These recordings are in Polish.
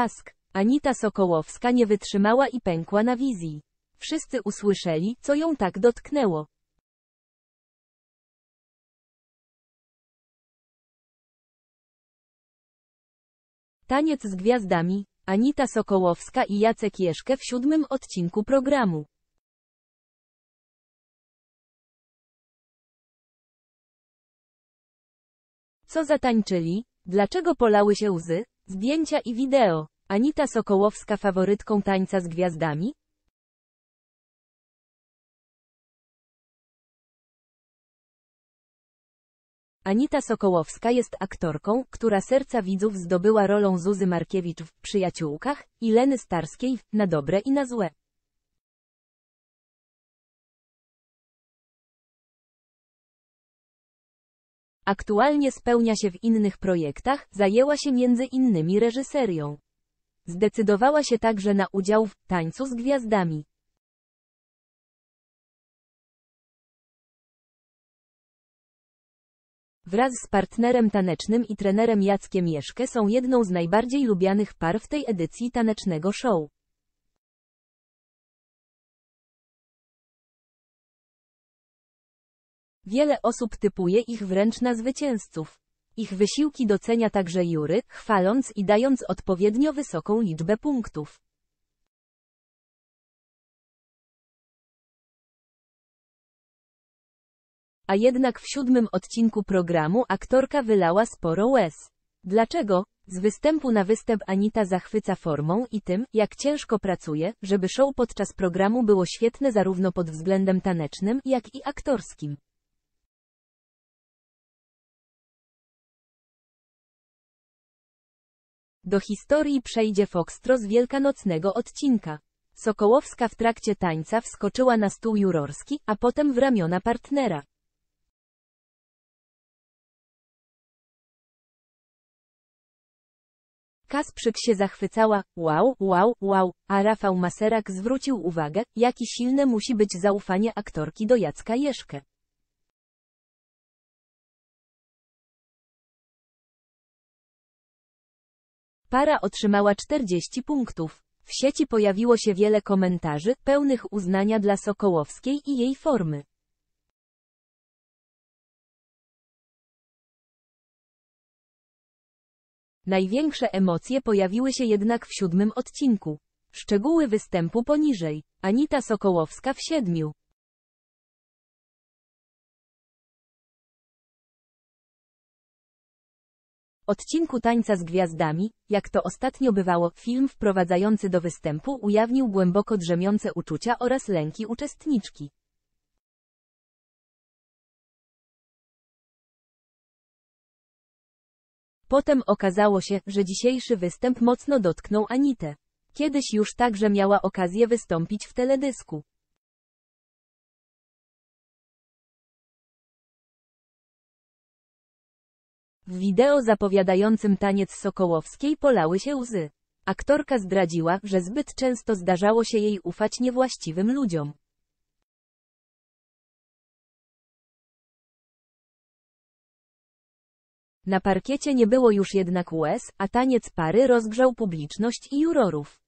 Task. Anita Sokołowska nie wytrzymała i pękła na wizji. Wszyscy usłyszeli, co ją tak dotknęło. Taniec z gwiazdami, Anita Sokołowska i Jacek Jeszkę w siódmym odcinku programu. Co zatańczyli? Dlaczego polały się łzy? Zdjęcia i wideo. Anita Sokołowska faworytką tańca z gwiazdami? Anita Sokołowska jest aktorką, która serca widzów zdobyła rolą Zuzy Markiewicz w Przyjaciółkach i Leny Starskiej w Na dobre i na złe. Aktualnie spełnia się w innych projektach, zajęła się między innymi reżyserią. Zdecydowała się także na udział w Tańcu z Gwiazdami. Wraz z partnerem tanecznym i trenerem Jackiem Jeszkę są jedną z najbardziej lubianych par w tej edycji tanecznego show. Wiele osób typuje ich wręcz na zwycięzców. Ich wysiłki docenia także jury, chwaląc i dając odpowiednio wysoką liczbę punktów. A jednak w siódmym odcinku programu aktorka wylała sporo łez. Dlaczego? Z występu na występ Anita zachwyca formą i tym, jak ciężko pracuje, żeby show podczas programu było świetne zarówno pod względem tanecznym, jak i aktorskim. Do historii przejdzie Foxtro z wielkanocnego odcinka. Sokołowska w trakcie tańca wskoczyła na stół jurorski, a potem w ramiona partnera. Kasprzyk się zachwycała, wow, wow, wow, a Rafał Maserak zwrócił uwagę, jakie silne musi być zaufanie aktorki do Jacka Jeszkę. Para otrzymała 40 punktów. W sieci pojawiło się wiele komentarzy, pełnych uznania dla Sokołowskiej i jej formy. Największe emocje pojawiły się jednak w siódmym odcinku. Szczegóły występu poniżej. Anita Sokołowska w siedmiu. odcinku Tańca z Gwiazdami, jak to ostatnio bywało, film wprowadzający do występu ujawnił głęboko drzemiące uczucia oraz lęki uczestniczki. Potem okazało się, że dzisiejszy występ mocno dotknął Anitę. Kiedyś już także miała okazję wystąpić w teledysku. W wideo zapowiadającym taniec Sokołowskiej polały się łzy. Aktorka zdradziła, że zbyt często zdarzało się jej ufać niewłaściwym ludziom. Na parkiecie nie było już jednak łez, a taniec pary rozgrzał publiczność i jurorów.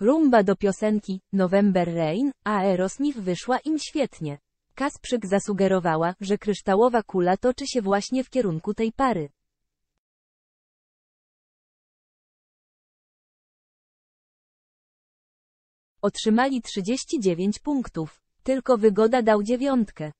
Rumba do piosenki November Rain, Aerosmith wyszła im świetnie. Kasprzyk zasugerowała, że kryształowa kula toczy się właśnie w kierunku tej pary. Otrzymali 39 punktów. Tylko Wygoda dał dziewiątkę.